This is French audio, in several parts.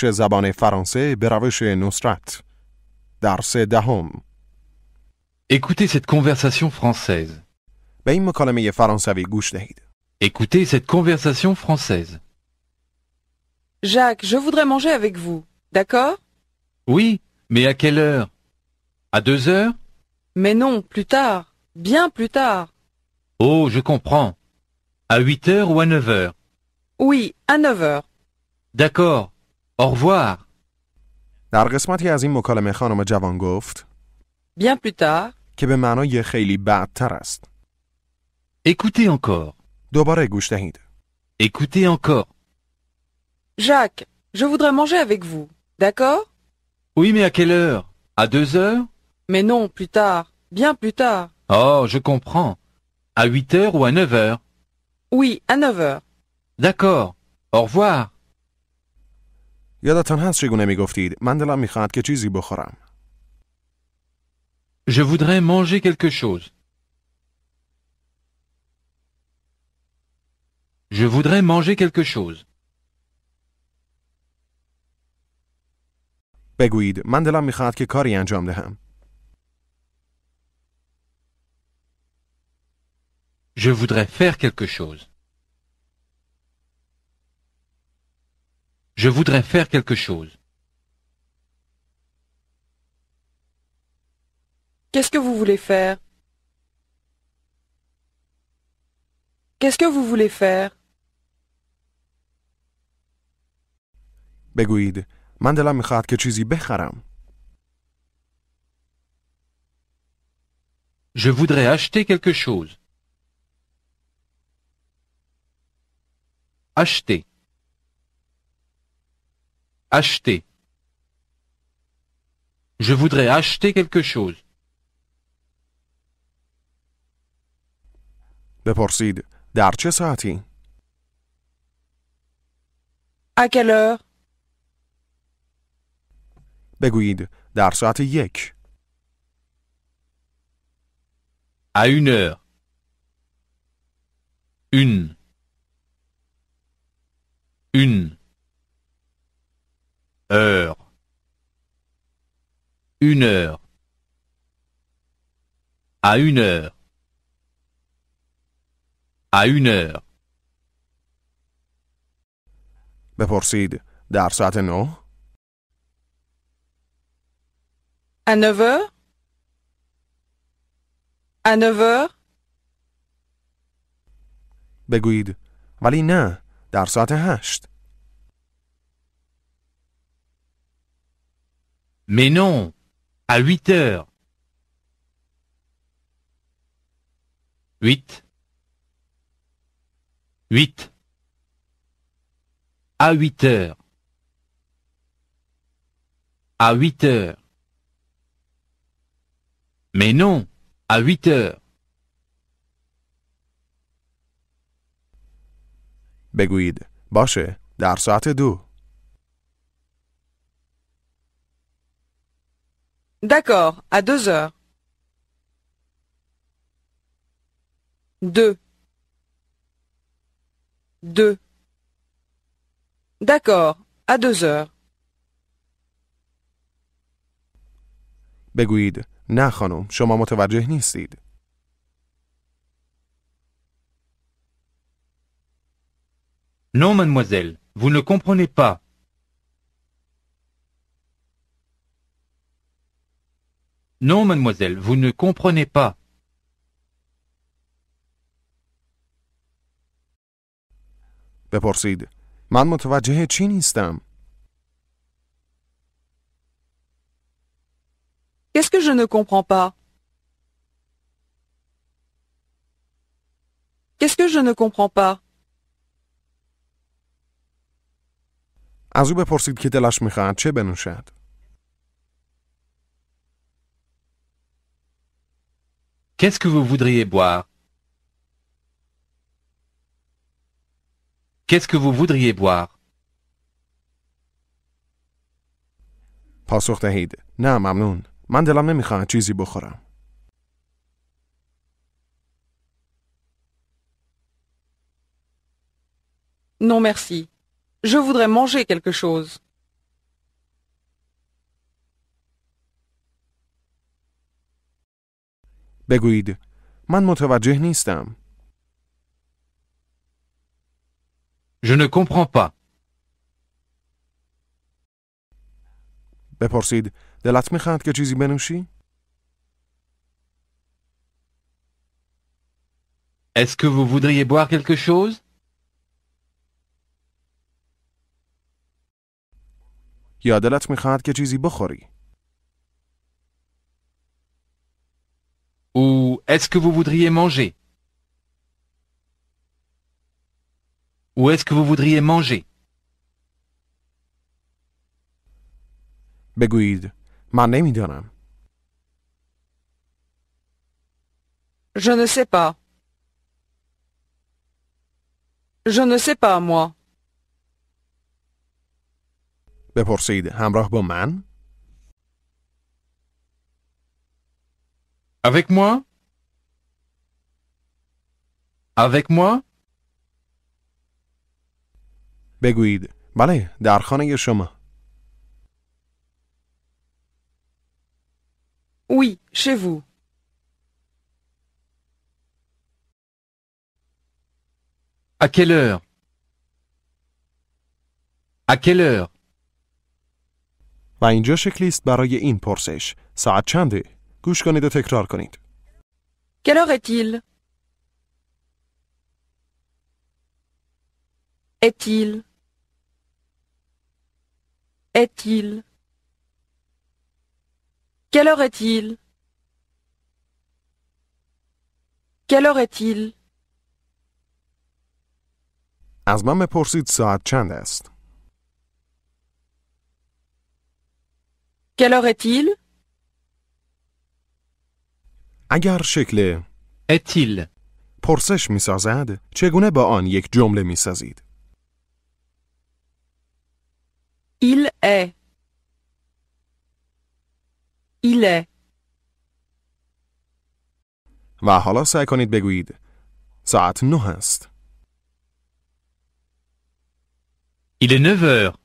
چه Écoutez cette conversation française. به این مکالمه فرانسوی گوش Écoutez cette conversation française. Jacques, je voudrais manger avec vous, d'accord Oui, mais à quelle heure À deux heures Mais non, plus tard, bien plus tard. Oh, je comprends. À huit heures ou à neuf heures Oui, à neuf heures. D'accord, au revoir. Bien plus tard. Écoutez encore. Écoutez encore. Jacques, je voudrais manger avec vous. D'accord Oui, mais à quelle heure À deux heures Mais non, plus tard. Bien plus tard. Oh, je comprends. À huit heures ou à neuf heures Oui, à neuf heures. D'accord. Au revoir. یادتان هست چگونه می گفتید من دلم می خواهد که چیزی بخورم. Je voudrais manger quelque chose. Je voudrais manger quelque chose. بگویید من دلم می میخواهد که کاری انجام دهم. Je voudrais faire quelque chose. Je voudrais faire quelque chose. Qu'est-ce que vous voulez faire Qu'est-ce que vous voulez faire بگویید من دلم میخواهد که Je voudrais acheter quelque chose. Acheter. Acheter. Je voudrais acheter quelque chose. بپرسید در چه ساعتی؟ À quelle heure بگویید در ساعت یک À une heure. Une. Une. Heure. Une heure. À une heure. À une heure. بپرسید در ساعت نو؟ À 9 heures À 9 heures بگویید ولی نه در ساعت هشت Mais non, à 8 heures. 8 8 à 8 heures à 8 heures mais non à 8 heures بگویید باشه در ساعت دو D'accord, à 2 heures. 2. 2. D'accord, à 2 heures. Beguid, nachounum chomamotovadjehnysid. Non, mademoiselle, vous ne comprenez pas. Non, mademoiselle, vous ne comprenez pas. بپرسید من متوجه چی نیستم Qu'est-ce que je ne comprends pas Qu'est-ce que je ne comprends pas از او بپرسید که دلش میخواهد چه بنوشد Qu'est-ce que vous voudriez boire Qu'est-ce que vous voudriez boire Non merci. Je voudrais manger quelque chose. بگویید من متوجه نیستم. Je ne comprends pas. بپرسید دلت میخواهد که چیزی بنوشی؟ Est-ce que vous voudriez boire quelque chose? یا دلت میخواهد که چیزی بخوری؟ Ou est-ce que vous voudriez manger Ou est-ce que vous voudriez manger بگویید من نمیدانم Je ne sais pas. Je ne sais pas moi. Avec moi Avec moi بگویید بله در خانه شما Oui, chez vous. À quelle heure À quelle heure و اینجا شکلیست برای این پرسش ساعت چنده؟ گوش کنید و تکرار کنید. Quelle heure est-il Est-il Est-il Quelle heure est-il Quelle heure est-il از من بپرسید ساعت چند است. Quelle heure est-il اگر شکل اتیل پرسش می سازد چگونه با آن یک جمله می سازید؟ ایل ا ایل و حالا سعی کنید بگویید ساعت نه است. Il est 9 heures.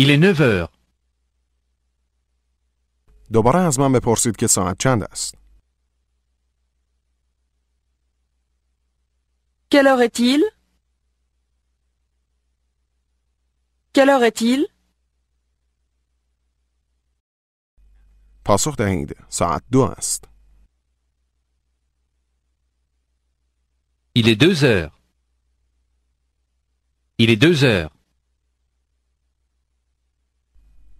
Il est 9 heures. دوباره از من بپرسید که ساعت چند است. Quelle heure est-il Quelle heure est-il پاسخ دهید ساعت دو است. Il est deux heures. Il est deux heures.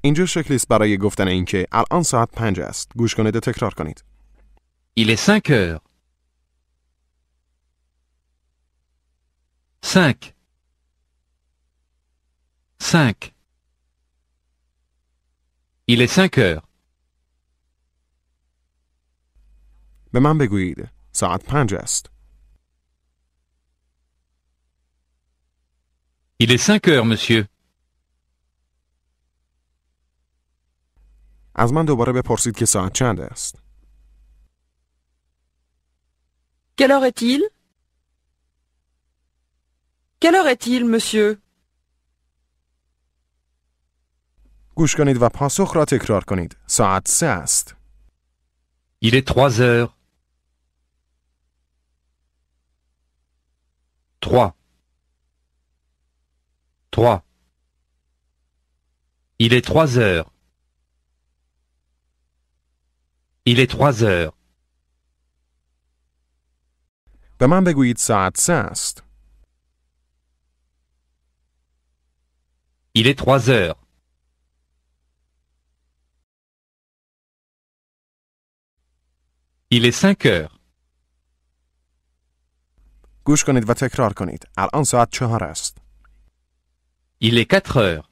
اینجا است برای گفتن اینکه الان ساعت پنج است. گوش کنید و تکرار کنید. Il est 5 heures. 5 5 Il est 5 heures. به من بگویید ساعت پنج است. Il est 5 heures, monsieur. از من دوباره بپرسید که ساعت چند است. Quelle heure est-il Quelle heure est-il, monsieur گوش کنید و پاسخ را تکرار کنید. ساعت سه است. Il est 3 heures. 3 3 Il est 3 heures. Il est trois heures. Il est trois heures. Il est cinq heures. Il est quatre heures.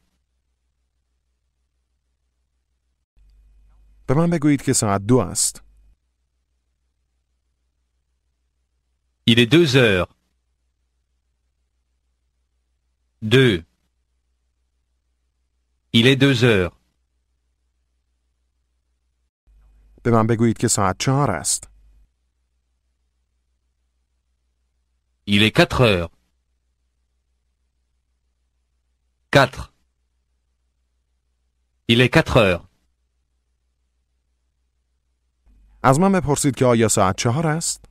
Il est deux heures. Deux. Il est deux heures. Il est quatre heures. Quatre. Il est quatre heures. از من بپرسید که آیا ساعت چهار است؟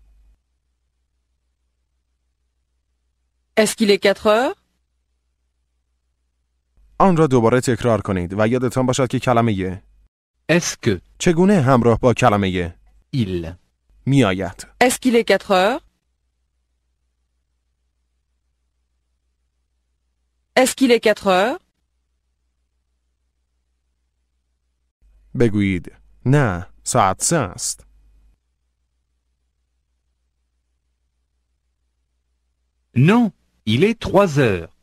qu'il est 4 heures? آن را دوباره تکرار کنید و یادتان باشد که کلمه یه Est-ce چگونه همراه با کلمه ی il می آید. est qu'il est 4 heures? est qu'il est 4 heures? بگویید نه Non, il est trois heures.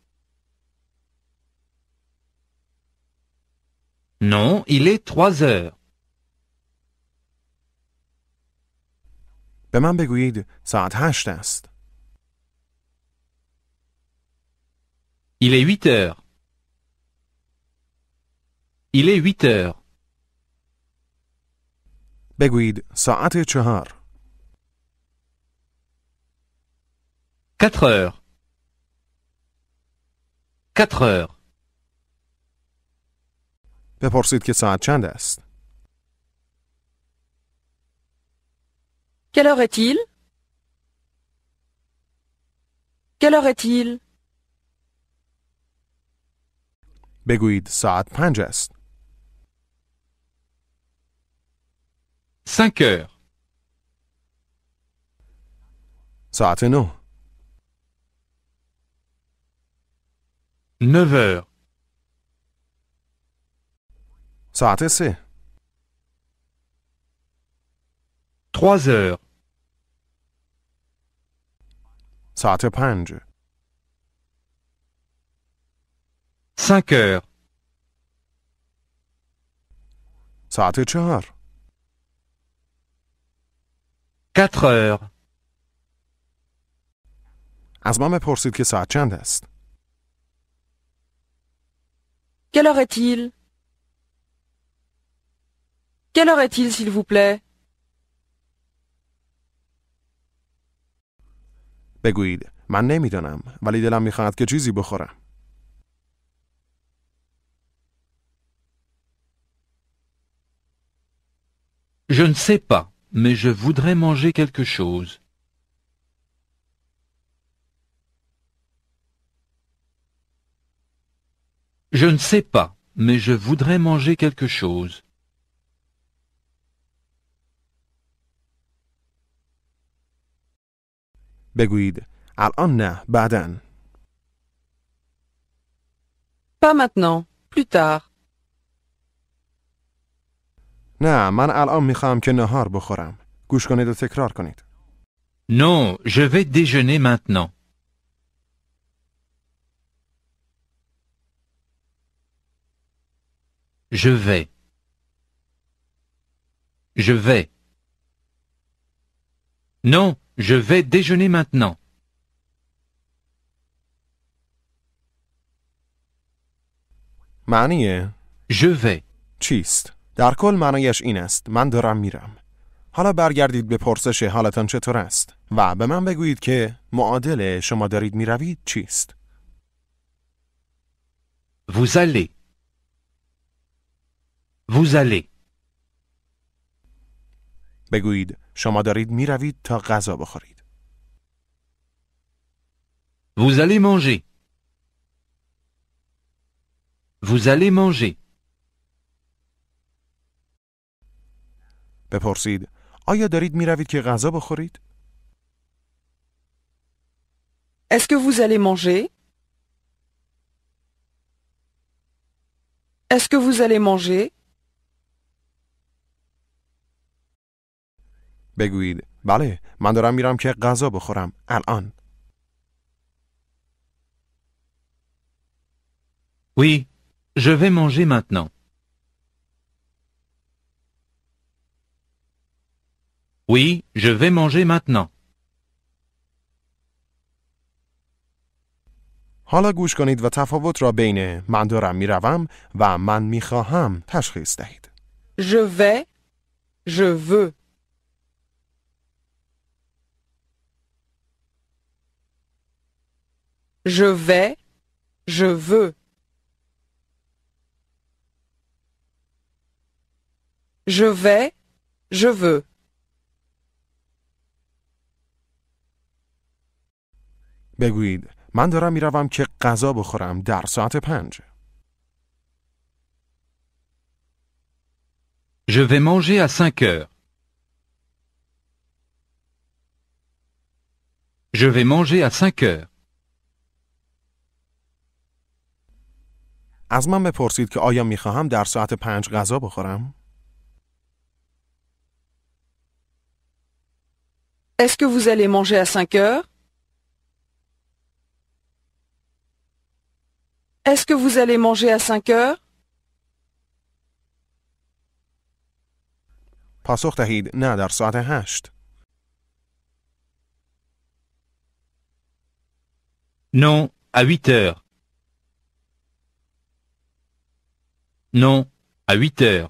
Non, il est trois heures. Il est huit heures. Il est huit heures. بگویید ساعت چهار. 4 heures. 4 heures. بپرسید که ساعت چند است. Quelle heure est-il? Quelle heure est-il? بگویید ساعت پنج است. 5 heures. Saturno. 9 heures. c. 3 heures. Saturday. 5 heures. Saturday. 4 heures. از ما بپرسید که ساعت چند است. Quelle heure est-il Quelle heure est-il, s'il vous plaît بگویید من نمیدانم ولی دلم میخواهد که چیزی بخورم. Je ne sais pas. Mais je voudrais manger quelque chose. Je ne sais pas, mais je voudrais manger quelque chose. Pas maintenant, plus tard. نه من الان میخوام که نهار بخورم گوش کنید و تکرار کنید Non, je vais déjeuner maintenant. Je vais. Je vais. Non, je vais déjeuner maintenant. معنیه Je vais. چیست؟ در کل معنایش این است من دارم میرم حالا برگردید به پرسش حالتان چطور است و به من بگویید که معادل شما دارید میروید چیست Vous allez Vous allez بگویید شما دارید میروید تا غذا بخورید Vous allez manger Vous allez manger بپرسید آیا دارید می روید که غذا بخورید؟ Est-ce que vous allez manger? Est-ce que vous allez manger? بگویید بله من دارم میرم که غذا بخورم الان Oui, je vais manger maintenant. Oui, je vais manger maintenant. حالا گوش کنید و تفاوت را بین من دارم میروم و من تشخیص دهید. Je vais, je veux. Je vais, je veux. Je vais, je veux. بگویید من دارم میروم که غذا بخورم در ساعت پنج. Je vais manger à 5 heures. Je vais manger à 5 heures. از من بپرسید که آیا می خواهم در ساعت پنج غذا بخورم؟ Est-ce que vous allez manger à 5 heures? Est-ce que vous allez manger à 5 پاسخ دهید نه در ساعت هشت. نو 8 نه، نو 8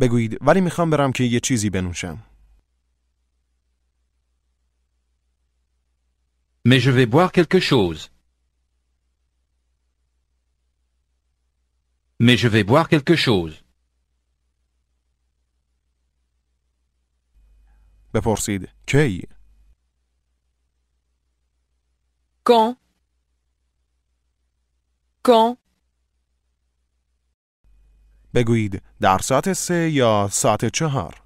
بگویید ولی میخوام برم که یه چیزی بنوشم. Mais je vais boire quelque chose. Mais je vais boire quelque chose. بپرسید کی Quand Quand بگویید در ساعت سه ya ساعت چهار e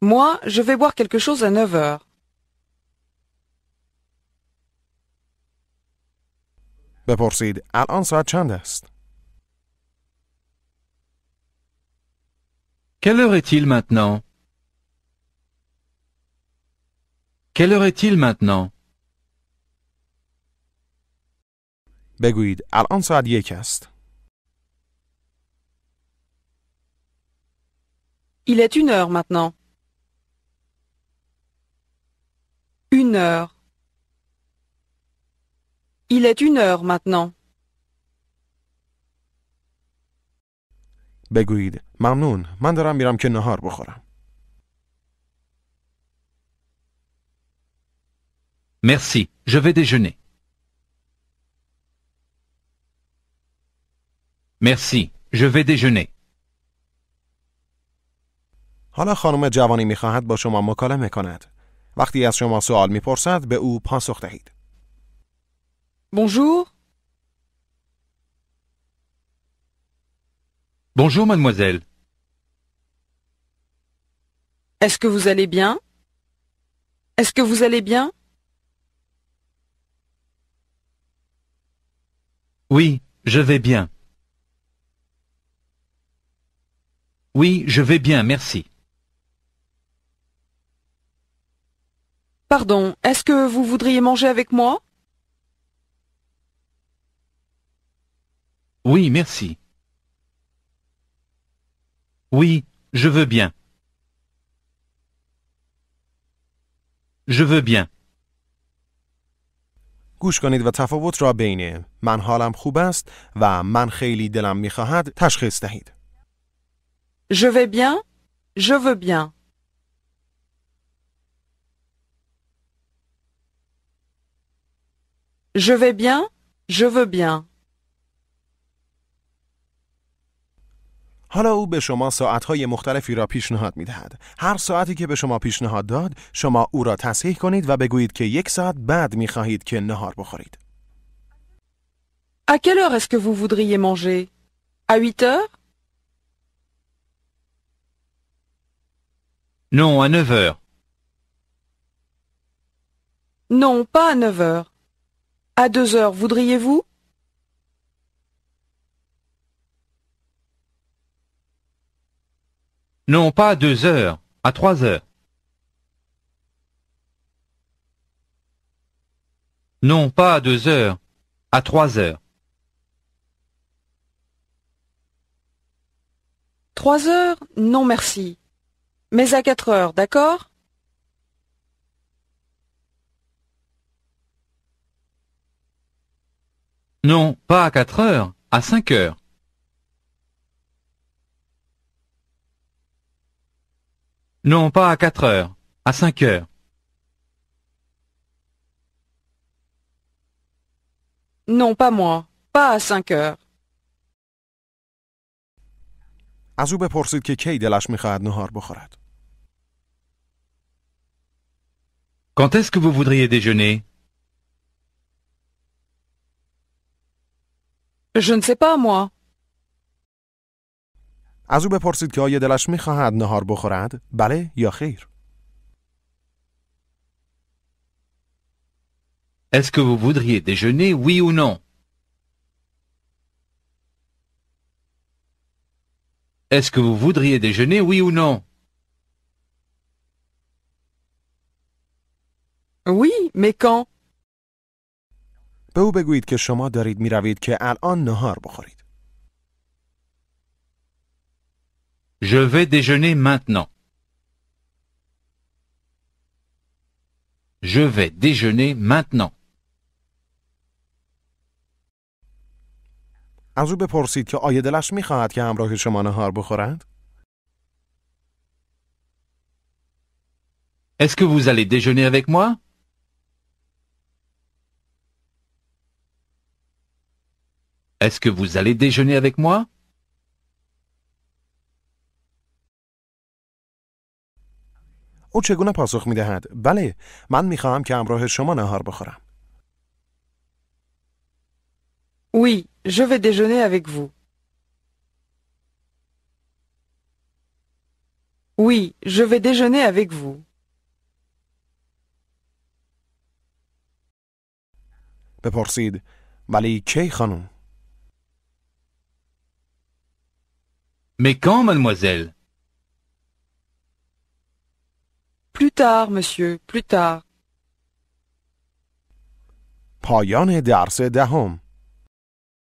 Moi, je vais boire quelque chose à 9 heures. Quelle heure est-il maintenant? Quelle heure est-il maintenant? Il est une heure maintenant. بگویید. ممنون. من دارم یک که این یک ساعت است. این یک ساعت است. این یک ساعت است. این یک ساعت است. Bonjour. Bonjour mademoiselle. Est-ce que vous allez bien Est-ce que vous allez bien Oui, je vais bien. Oui, je vais bien, merci. Pardon, est-ce que vous voudriez manger avec moi Oui, merci. Oui, je veux bien. Je veux bien. گوش کنید و تفاوت را بین من حالم خوب است و من خیلی دلم میخواهد تشخیص دهید. Je vais bien. Je veux bien. Je vais bien, je veux bien. حالا او به شما ساعتهای مختلفی را پیشنهاد می دهد. هر ساعتی که به شما پیشنهاد داد، شما او را تصحیح کنید و بگویید که یک ساعت بعد می خواهید که نهار بخورید. À quelle heure est-ce que vous voudriez manger À 8 heures Non, à 9 heures. Non, pas à 9 heures. À deux heures, voudriez-vous Non pas à deux heures, à trois heures. Non pas à deux heures, à trois heures. Trois heures Non merci. Mais à quatre heures, d'accord Non, pas à 4 heures, à 5 heures. Non, pas à 4 heures, à 5 heures. Non, pas moi, pas à 5 heures. Quand est-ce que vous voudriez déjeuner؟ Je ne sais pas, moi. est Est-ce que vous voudriez déjeuner, oui ou non Est-ce que vous voudriez déjeuner, oui ou non Oui, mais quand به او بگویید که شما دارید می روید که الان نهار بخورید. Je vais déjeuner maintenant. Je vais déjeuner maintenant. از او بپرسید که آیا دلش خواهد که همراه شما نهار بخورد؟ Est-ce que vous allez déjeuner avec moi? Est-ce que vous allez déjeuner avec moi او چگونه پاسخ می دهد؟ بله، من می خواهم که همراه شما نهار بخورم. Oui, je vais déjeuner avec vous. Oui, je vais déjeuner avec vous. بپرسید ولی کی خانم؟ Mais quand, mademoiselle Plus tard, monsieur, plus tard. پایان درس